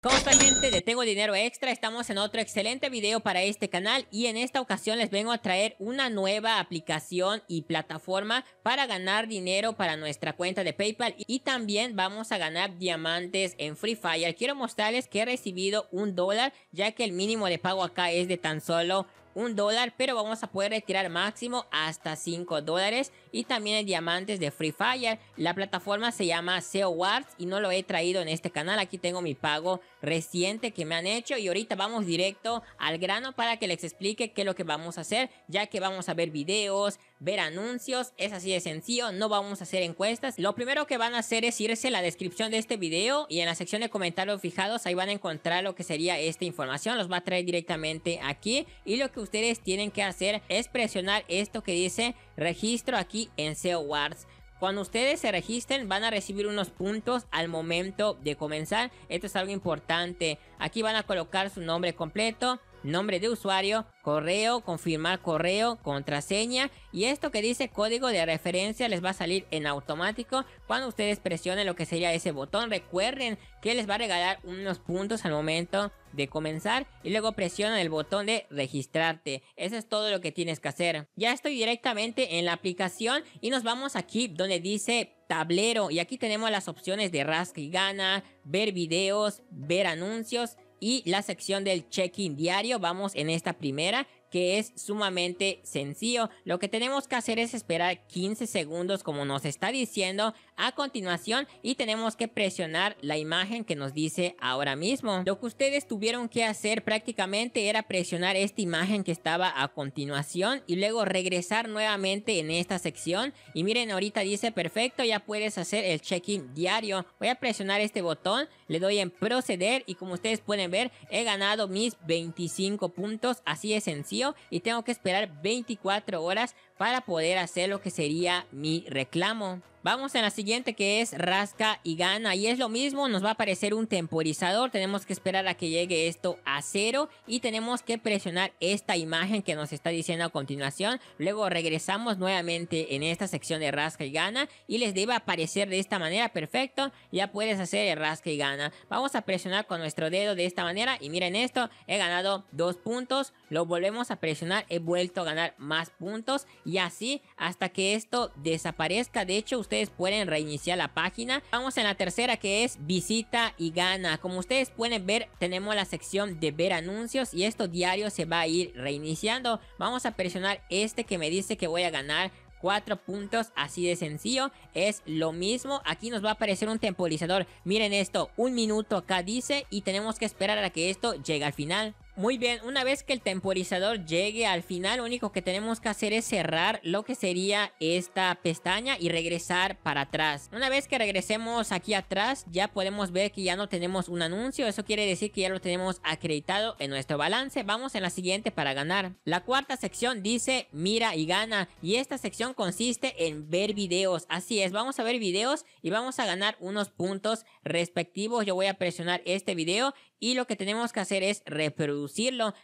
¿Cómo están gente de Tengo Dinero Extra? Estamos en otro excelente video para este canal y en esta ocasión les vengo a traer una nueva aplicación y plataforma para ganar dinero para nuestra cuenta de Paypal y también vamos a ganar diamantes en Free Fire. Quiero mostrarles que he recibido un dólar ya que el mínimo de pago acá es de tan solo un dólar, pero vamos a poder retirar máximo hasta 5 dólares. Y también hay diamantes de Free Fire. La plataforma se llama SEO y no lo he traído en este canal. Aquí tengo mi pago reciente que me han hecho. Y ahorita vamos directo al grano para que les explique qué es lo que vamos a hacer, ya que vamos a ver videos, ver anuncios, es así de sencillo, no vamos a hacer encuestas. Lo primero que van a hacer es irse a la descripción de este video y en la sección de comentarios fijados ahí van a encontrar lo que sería esta información, los va a traer directamente aquí y lo que ustedes tienen que hacer es presionar esto que dice registro aquí en Seowars Cuando ustedes se registren van a recibir unos puntos al momento de comenzar. Esto es algo importante. Aquí van a colocar su nombre completo, nombre de usuario, correo, confirmar correo, contraseña y esto que dice código de referencia les va a salir en automático cuando ustedes presionen lo que sería ese botón. Recuerden que les va a regalar unos puntos al momento de comenzar y luego presionan el botón de registrarte. Eso es todo lo que tienes que hacer. Ya estoy directamente en la aplicación y nos vamos aquí donde dice tablero y aquí tenemos las opciones de rasca y gana, ver videos, ver anuncios y la sección del check-in diario. Vamos en esta primera que es sumamente sencillo. Lo que tenemos que hacer es esperar 15 segundos como nos está diciendo a continuación y tenemos que presionar la imagen que nos dice ahora mismo. Lo que ustedes tuvieron que hacer prácticamente era presionar esta imagen que estaba a continuación y luego regresar nuevamente en esta sección y miren ahorita dice perfecto ya puedes hacer el check-in diario. Voy a presionar este botón, le doy en proceder y como ustedes pueden ver he ganado mis 25 puntos así de sencillo y tengo que esperar 24 horas para poder hacer lo que sería mi reclamo. Vamos a la siguiente que es rasca y gana y es lo mismo, nos va a aparecer un temporizador, tenemos que esperar a que llegue esto a cero y tenemos que presionar esta imagen que nos está diciendo a continuación, luego regresamos nuevamente en esta sección de rasca y gana y les debe aparecer de esta manera, perfecto, ya puedes hacer el rasca y gana, vamos a presionar con nuestro dedo de esta manera y miren esto, he ganado dos puntos, lo volvemos a presionar, he vuelto a ganar más puntos y así hasta que esto desaparezca. De hecho, ustedes pueden reiniciar la página. Vamos en la tercera que es visita y gana. Como ustedes pueden ver, tenemos la sección de ver anuncios y esto diario se va a ir reiniciando. Vamos a presionar este que me dice que voy a ganar 4 puntos, así de sencillo, es lo mismo, aquí nos va a aparecer un temporizador, miren esto, un minuto acá dice y tenemos que esperar a que esto llegue al final. Muy bien, una vez que el temporizador llegue al final, lo único que tenemos que hacer es cerrar lo que sería esta pestaña y regresar para atrás. Una vez que regresemos aquí atrás, ya podemos ver que ya no tenemos un anuncio. Eso quiere decir que ya lo tenemos acreditado en nuestro balance. Vamos en la siguiente para ganar. La cuarta sección dice mira y gana. Y esta sección consiste en ver videos. Así es, vamos a ver videos y vamos a ganar unos puntos respectivos. Yo voy a presionar este video y lo que tenemos que hacer es reproducir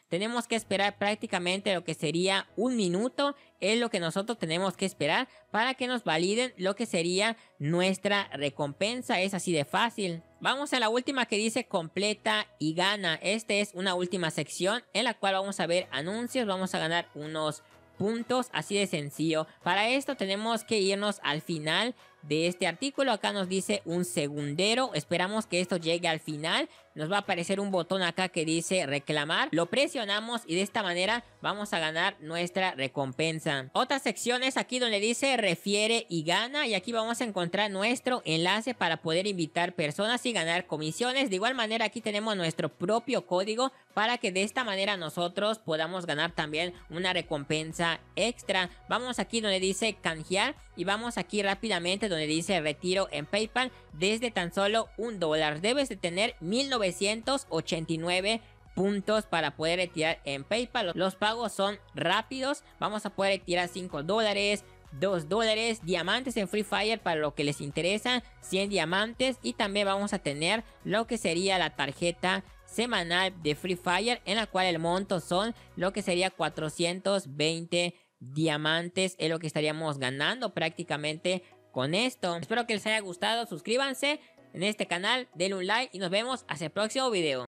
tenemos que esperar prácticamente lo que sería un minuto es lo que nosotros tenemos que esperar para que nos validen lo que sería nuestra recompensa. Es así de fácil. Vamos a la última que dice completa y gana. Esta es una última sección en la cual vamos a ver anuncios, vamos a ganar unos puntos, así de sencillo. Para esto tenemos que irnos al final de este artículo. Acá nos dice un segundero. Esperamos que esto llegue al final. Nos va a aparecer un botón acá que dice reclamar. Lo presionamos y de esta manera vamos a ganar nuestra recompensa. Otra sección aquí donde dice refiere y gana. Y aquí vamos a encontrar nuestro enlace para poder invitar personas y ganar comisiones. De igual manera aquí tenemos nuestro propio código para que de esta manera nosotros podamos ganar también una recompensa extra. Vamos aquí donde dice canjear y vamos aquí rápidamente donde dice retiro en PayPal desde tan solo un dólar. Debes de tener 1989 puntos para poder retirar en PayPal. Los pagos son rápidos. Vamos a poder retirar 5 dólares. 2 dólares, diamantes en Free Fire para lo que les interesa, 100 diamantes y también vamos a tener lo que sería la tarjeta semanal de Free Fire en la cual el monto son lo que sería 420 diamantes es lo que estaríamos ganando prácticamente con esto. Espero que les haya gustado, suscríbanse en este canal, denle un like y nos vemos hasta el próximo video.